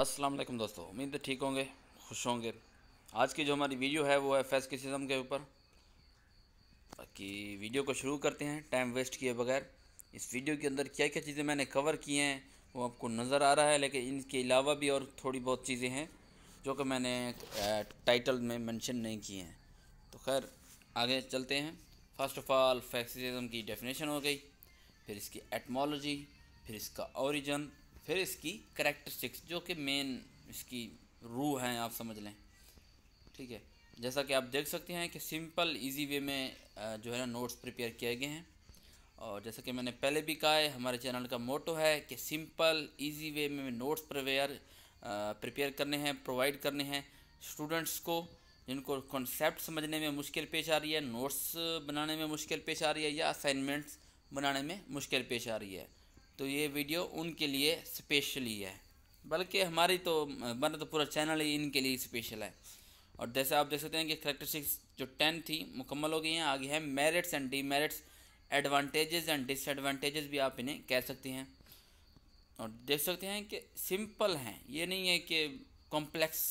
अस्सलाम वालेकुम दोस्तों उम्मीद है ठीक होंगे खुश होंगे आज की जो हमारी वीडियो है वो है फेस्किसम के ऊपर बाकी वीडियो को शुरू करते हैं टाइम वेस्ट किए बगैर इस वीडियो के अंदर क्या क्या चीज़ें मैंने कवर की हैं वो आपको नज़र आ रहा है लेकिन इनके अलावा भी और थोड़ी बहुत चीज़ें हैं जो कि मैंने टाइटल में मैंशन नहीं किए हैं तो खैर आगे चलते हैं फर्स्ट ऑफ ऑल फैक्सिज्म की डेफिनेशन हो गई फिर इसकी एटमोलॉजी फिर इसका ओरिजन फिर इसकी करेक्टरिस्टिक्स जो कि मेन इसकी रूह हैं आप समझ लें ठीक है जैसा कि आप देख सकते हैं कि सिंपल इजी वे में जो है ना नोट्स प्रिपेयर किए गए हैं और जैसा कि मैंने पहले भी कहा है हमारे चैनल का मोटो है कि सिंपल इजी वे में नोट्स प्रिपेयर प्रिपेयर करने हैं प्रोवाइड करने हैं स्टूडेंट्स को जिनको कॉन्सेप्ट समझने में मुश्किल पेश आ रही है नोट्स बनाने में मुश्किल पेश आ रही है या असाइनमेंट्स बनाने में मुश्किल पेश आ रही है तो ये वीडियो उनके लिए स्पेशली है बल्कि हमारी तो मतलब तो पूरा चैनल ही इनके लिए स्पेशल है और जैसे आप देख सकते हैं कि करेक्टरिस्टिक्स जो टेन थी मुकम्मल हो गई हैं आगे हैं merits and demerits advantages and disadvantages भी आप इन्हें कह सकते हैं और देख सकते हैं कि सिंपल हैं ये नहीं है कि कॉम्प्लेक्स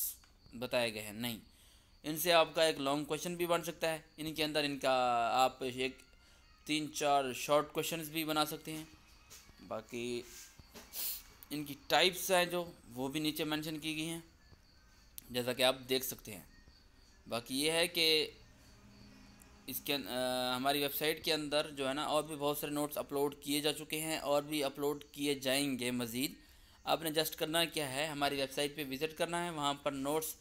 बताए गए हैं नहीं इनसे आपका एक लॉन्ग क्वेश्चन भी बन सकता है इनके अंदर इनका आप एक तीन चार शॉर्ट क्वेश्चन भी बना सकते हैं बाकी इनकी टाइप्स हैं जो वो भी नीचे मेंशन की गई हैं जैसा कि आप देख सकते हैं बाकी ये है कि इसके आ, हमारी वेबसाइट के अंदर जो है ना और भी बहुत सारे नोट्स अपलोड किए जा चुके हैं और भी अपलोड किए जाएंगे मज़ीद आपने जस्ट करना क्या है हमारी वेबसाइट पे विज़िट करना है वहाँ पर नोट्स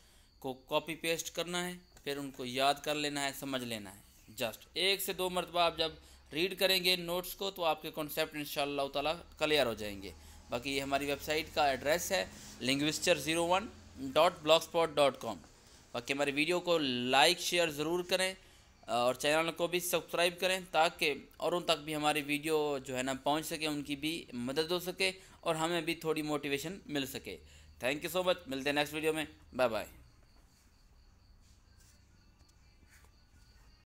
को कॉपी पेस्ट करना है फिर उनको याद कर लेना है समझ लेना है जस्ट एक से दो मरतबा आप जब रीड करेंगे नोट्स को तो आपके कॉन्सेप्ट इन ताला क्लियर हो जाएंगे बाकी ये हमारी वेबसाइट का एड्रेस है लिंग्विस्चर zero one dot blogspot dot com बाकी हमारे वीडियो को लाइक शेयर ज़रूर करें और चैनल को भी सब्सक्राइब करें ताकि औरों तक भी हमारी वीडियो जो है ना पहुंच सके उनकी भी मदद हो सके और हमें भी थोड़ी मोटिवेशन मिल सके थैंक यू सो मच मिलते हैं नेक्स्ट वीडियो में बाय बाय